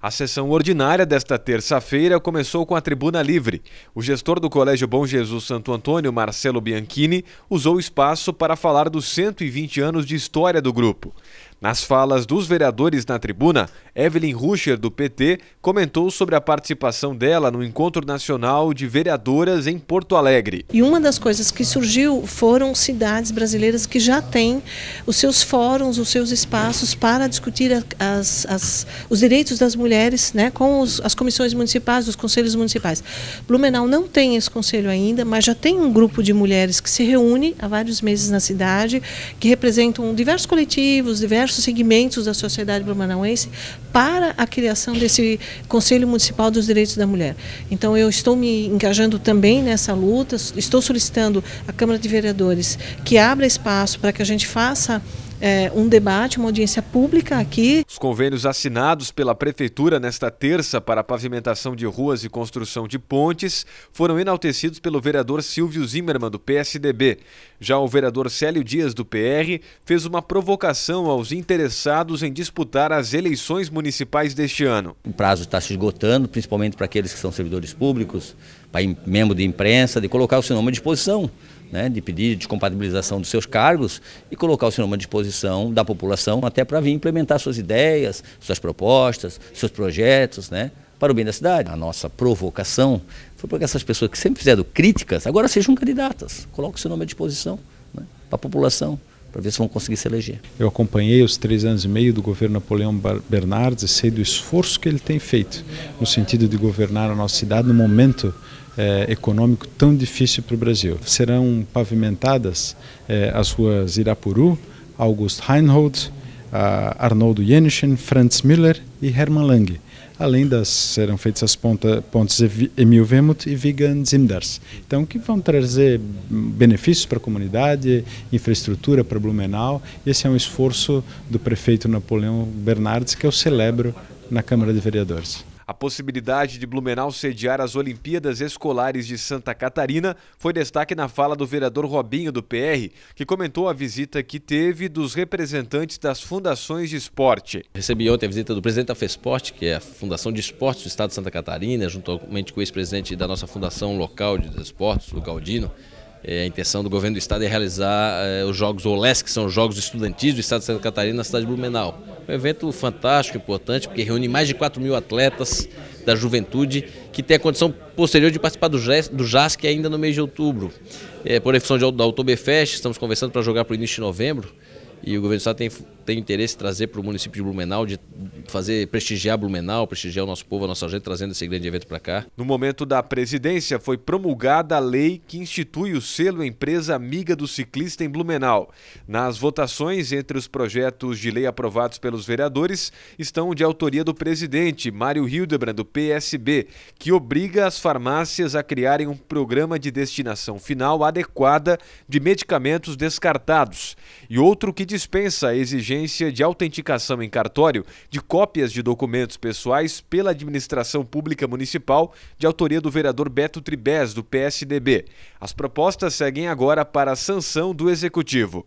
A sessão ordinária desta terça-feira começou com a tribuna livre. O gestor do Colégio Bom Jesus Santo Antônio, Marcelo Bianchini, usou o espaço para falar dos 120 anos de história do grupo. Nas falas dos vereadores na tribuna, Evelyn Ruscher, do PT, comentou sobre a participação dela no Encontro Nacional de Vereadoras em Porto Alegre. E uma das coisas que surgiu foram cidades brasileiras que já têm os seus fóruns, os seus espaços para discutir as, as, os direitos das mulheres né, com os, as comissões municipais, os conselhos municipais. Blumenau não tem esse conselho ainda, mas já tem um grupo de mulheres que se reúne há vários meses na cidade, que representam diversos coletivos, diversos diversos segmentos da sociedade blumenauense para a criação desse Conselho Municipal dos Direitos da Mulher. Então eu estou me engajando também nessa luta, estou solicitando à Câmara de Vereadores que abra espaço para que a gente faça é, um debate, uma audiência pública aqui. Os convênios assinados pela Prefeitura nesta terça para a pavimentação de ruas e construção de pontes foram enaltecidos pelo vereador Silvio Zimmermann, do PSDB. Já o vereador Célio Dias, do PR, fez uma provocação aos interessados em disputar as eleições municipais deste ano. O prazo está se esgotando, principalmente para aqueles que são servidores públicos, para membro de imprensa, de colocar o seu nome à disposição né, de pedir de compatibilização dos seus cargos e colocar o senhor à disposição da população até para vir implementar suas ideias, suas propostas, seus projetos, né, para o bem da cidade. A nossa provocação foi para que essas pessoas que sempre fizeram críticas agora sejam candidatas. Coloque o seu nome à disposição né, para a população para ver se vão conseguir se eleger. Eu acompanhei os três anos e meio do governo Napoleão Bernardes e sei do esforço que ele tem feito no sentido de governar a nossa cidade no momento é, econômico tão difícil para o Brasil. Serão pavimentadas é, as ruas Irapuru, August Reinhold, Arnoldo Jenischen, Franz Müller e Hermann Lang. Além das serão feitas as ponta, pontes Emil Vemut e Vigan Zimders. Então, que vão trazer benefícios para a comunidade, infraestrutura para Blumenau. Esse é um esforço do prefeito Napoleão Bernardes que eu é celebro na Câmara de Vereadores. A possibilidade de Blumenau sediar as Olimpíadas Escolares de Santa Catarina foi destaque na fala do vereador Robinho do PR, que comentou a visita que teve dos representantes das fundações de esporte. Recebi ontem a visita do presidente da FESPORT, que é a Fundação de Esportes do Estado de Santa Catarina, juntamente com o ex-presidente da nossa fundação local de esportes, o Galdino, é, a intenção do governo do estado é realizar é, os Jogos OLES, que são os Jogos Estudantis do estado de Santa Catarina, na cidade de Blumenau. Um evento fantástico, importante, porque reúne mais de 4 mil atletas da juventude que tem a condição posterior de participar do, GES, do JASC ainda no mês de outubro. É, por opção da Fest estamos conversando para jogar para o início de novembro. E o governo do Estado tem, tem interesse em trazer para o município de Blumenau, de fazer prestigiar Blumenau, prestigiar o nosso povo, a nossa gente, trazendo esse grande evento para cá. No momento da presidência, foi promulgada a lei que institui o selo Empresa Amiga do Ciclista em Blumenau. Nas votações entre os projetos de lei aprovados pelos vereadores, estão de autoria do presidente, Mário Hildebrand, do PSB, que obriga as farmácias a criarem um programa de destinação final adequada de medicamentos descartados. E outro que dispensa a exigência de autenticação em cartório de cópias de documentos pessoais pela administração pública municipal de autoria do vereador Beto Tribés, do PSDB. As propostas seguem agora para a sanção do executivo.